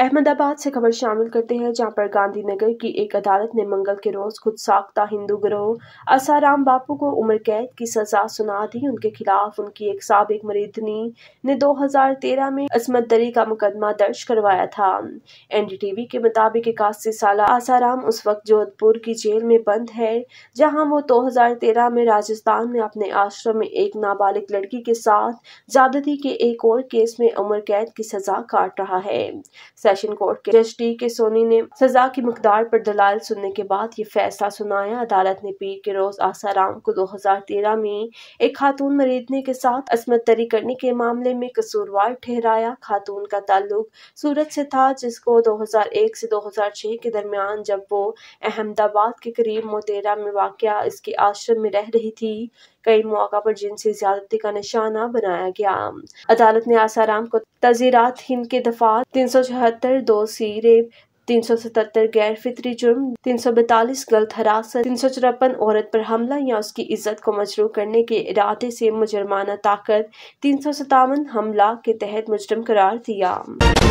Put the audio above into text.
अहमदाबाद से खबर शामिल करते हैं जहां पर गांधीनगर की एक अदालत ने मंगल के रोज खुद साख्ता हिंदू गिरोह आसाराम बापू को उम्र कैद की सजा सुना दी उनके खिलाफ उनकी एक सबक मरीदनी ने 2013 में असमत दरी का मुकदमा दर्ज करवाया था एनडीटीवी के मुताबिक इक्यासी साल आसाराम उस वक्त जोधपुर की जेल में बंद है जहाँ वो तेरह में राजस्थान में अपने आश्रम में एक नाबालिग लड़की के साथ ज्यादती के एक और केस में उम्र कैद की सजा काट रहा है सेशन कोर्ट के जज टी के सोनी ने सजा की मकदार पर दलाल सुनने के बाद ये फैसला सुनाया अदालत ने पीर के रोज आसाराम को 2013 में एक खातून मरीदने के साथ असमत तरी करने के मामले में कसूरवार ठहराया खातून का ताल्लुक सूरत से था जिसको 2001 से 2006 के दरमियान जब वो अहमदाबाद के करीब मोतेरा में वाक़ इसके आश्रम में रह रही थी कई मौका पर जिनसी ज्यादती का निशाना बनाया गया अदालत ने आसाराम को तजीरात हिंद के दफा तीन सौ चौहत्तर दो सी रेप तीन सौ सतहत्तर गैर फितरी जुर्म तीन सौ बैतालीस गलत हरासत तीन सौ चौरापन औरत पर हमला या उसकी इज्जत को मजरू करने के इरादे से मुजरमाना ताकत तीन सौ सतावन हमला के तहत मुजरम करार दिया